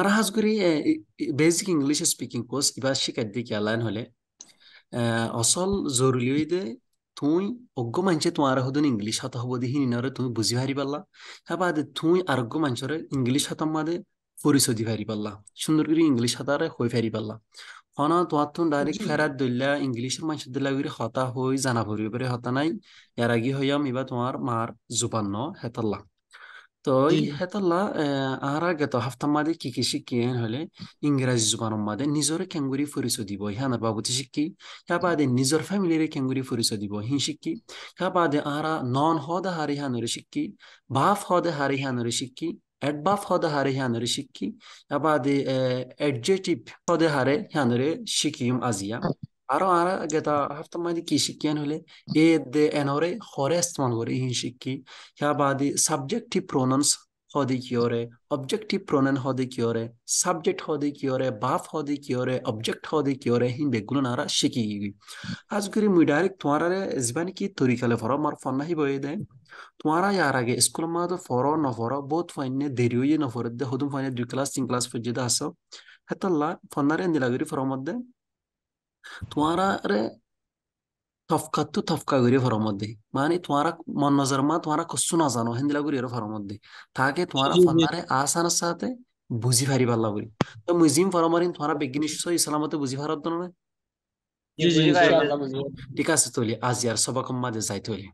আরহাজ করি basic English speaking course এবার শিকার দিকে আলাইন হলে অসল জরুরি দে তুই অজ্ঞ মানুষে তোমার হদন ইংলিশ হাত হব দিহি নিনরে তুমি বুঝি হারি পারলা তারপর তুই আরোগ্য মানুষরে ইংলিশ হাতাম মাদে পরিচয় দি হারি পারলা সুন্দর করে ইংলিশ হাতারে হয়ে ফারি পারলা হনা তোমার তো ডাইরেক্ট ফেরাত দইলা ইংলিশের মানুষ দিলা করে হতা হই জানা ভরি পরে হতা নাই এর আগে হইয়াম এবার তোমার মার জুবান হেতাল্লা توی هتا لا ارا گتو هفته ما دی کی کی کی ان هله کنگوری زبان ما دي نيزور کنګوري فوريسو که بعد نيزور فاميلي کنگوری کنګوري فوريسو دي بوي هنشي بعد ارا نان هو ده هري هنه باف هو ده هري هنه اد باف بعد ادجيتيف هو ده هري هنه ري አረ አረ ገታ ሀፍተማዲ ኪሽኪያን ሁሌ ኤደ ኤኖሬ ሆሬ ስትማን ወሬ ይህን ሽኪ ያባዲ ሳብጀክቲቭ ፕሮናንስ হদে কি ওরে অবজেক্টিভ প্রোনাউন হদে কি ওরে সাবজেক্ট হদে কি ওরে বাফ হদে কি ওরে অবজেক্ট হদে কি ওরে হিন বেগুলো নারা শিখি গি আজ করে মুই ডাইরেক্ট তোমারারে জীবন কি তরিকালে ফর মার ফন নাহি বয়ে দে তোমারা ইয়ার আগে স্কুল মা তো ফর ন ফর বহুত ফাইনে দেরি হইয়ে ন ফর দে হদুম ফাইনে দুই ক্লাস তিন ক্লাস পর্যন্ত আসো হেতাল্লা ফন্নারে নিলাগরি ফর মধ্যে তোমারে তফকাত তফকা গরি ফর মধ্যে মানে মন নজর মা কসু না জানো ফর মধ্যে তাকে তোমারা ফনারে আসানোর সাথে বুঝি ফারি পাল্লা গরি তো মুজিম ফরমারিন তোমারা বেগিনিশ সই ইসলামতে বুঝি ফারত না ঠিক আছে তলি আজ ইয়ার সবাকম মাঝে যাই তলি